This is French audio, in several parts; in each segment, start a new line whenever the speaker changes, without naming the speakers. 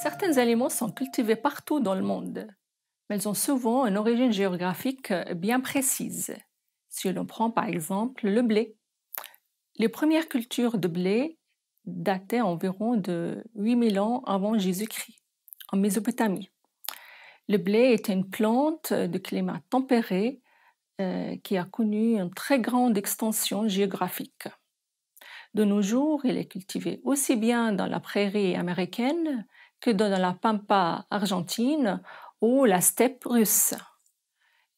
Certains aliments sont cultivés partout dans le monde, mais ils ont souvent une origine géographique euh, bien précise. Si l'on prend par exemple le blé, les premières cultures de blé dataient environ de 8000 ans avant Jésus-Christ, en Mésopotamie. Le blé est une plante de climat tempéré euh, qui a connu une très grande extension géographique. De nos jours, il est cultivé aussi bien dans la prairie américaine que dans la pampa argentine ou la steppe russe.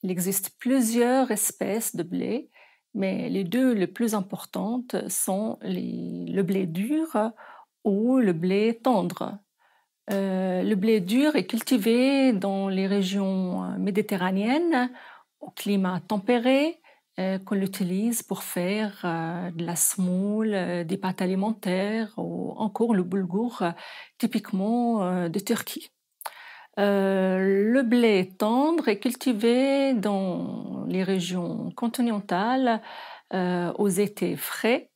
Il existe plusieurs espèces de blé, mais les deux les plus importantes sont le blé dur ou le blé tendre. Euh, le blé dur est cultivé dans les régions méditerranéennes au climat tempéré euh, qu'on l'utilise pour faire euh, de la semoule, euh, des pâtes alimentaires ou encore le boulgour typiquement de Turquie. le blé tendre est cultivé dans les régions continentales aux étés frais,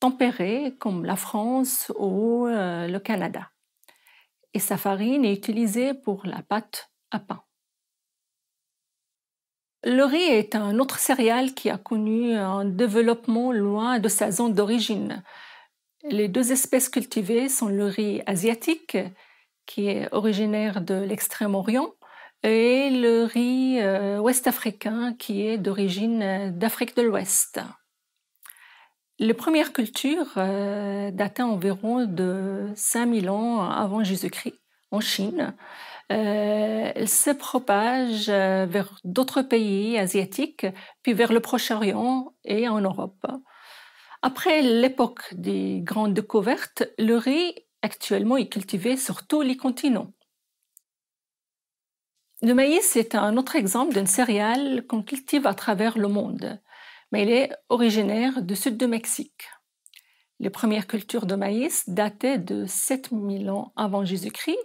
tempérés comme la France ou le Canada. Et sa farine est utilisée pour la pâte à pain. Le riz est un autre céréale qui a connu un développement loin de sa zone d'origine. Les deux espèces cultivées sont le riz asiatique, qui est originaire de l'Extrême-Orient, et le riz euh, ouest-africain, qui est d'origine euh, d'Afrique de l'Ouest. Les premières cultures euh, datent environ de 5000 ans avant Jésus-Christ en Chine. Euh, elle se propage euh, vers d'autres pays asiatiques, puis vers le Proche-Orient et en Europe. Après l'époque des grandes découvertes, le riz actuellement est cultivé sur tous les continents. Le maïs est un autre exemple d'une céréale qu'on cultive à travers le monde, mais il est originaire du sud du Mexique. Les premières cultures de maïs dataient de 7000 ans avant Jésus-Christ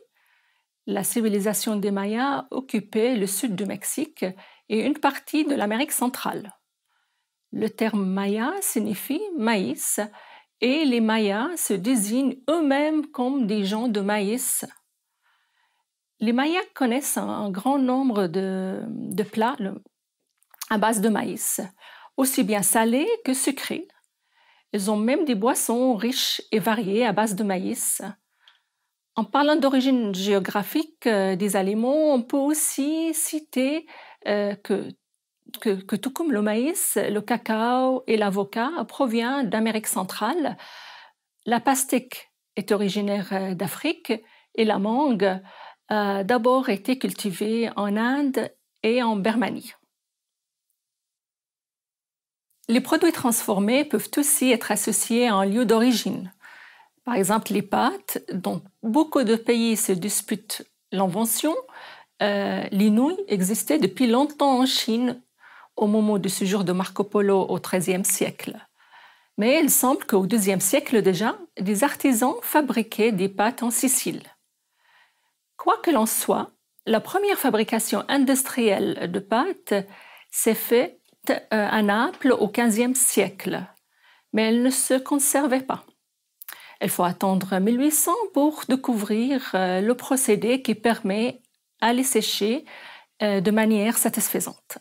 la civilisation des Mayas occupait le sud du Mexique et une partie de l'Amérique centrale. Le terme Maya signifie maïs et les Mayas se désignent eux-mêmes comme des gens de maïs. Les Mayas connaissent un grand nombre de, plats à base de maïs, aussi bien salés que sucrés. Ils ont même des boissons riches et variées à base de maïs. En parlant d'origine géographique euh, des aliments, on peut aussi citer euh, que tout comme le maïs, le cacao et l'avocat provient d'Amérique centrale. La pastèque est originaire euh, d'Afrique et la mangue a d'abord été cultivée en Inde et en Birmanie. Les produits transformés peuvent aussi être associés à un lieu d'origine. Par exemple, les pâtes. dont beaucoup de pays se disputent l'invention. Euh, les nouilles depuis longtemps en Chine, au moment du séjour de Marco Polo au XIIIe siècle. Mais il semble qu'au IIe siècle déjà, des artisans fabriquaient des pâtes en Sicile. Quoi que l'on soit, la première fabrication industrielle de pâtes s'est faite euh, à Naples au XVe siècle, mais elle ne se conservait pas. Il faut attendre 1800 pour découvrir euh, le procédé qui permet à les sécher euh, de manière satisfaisante.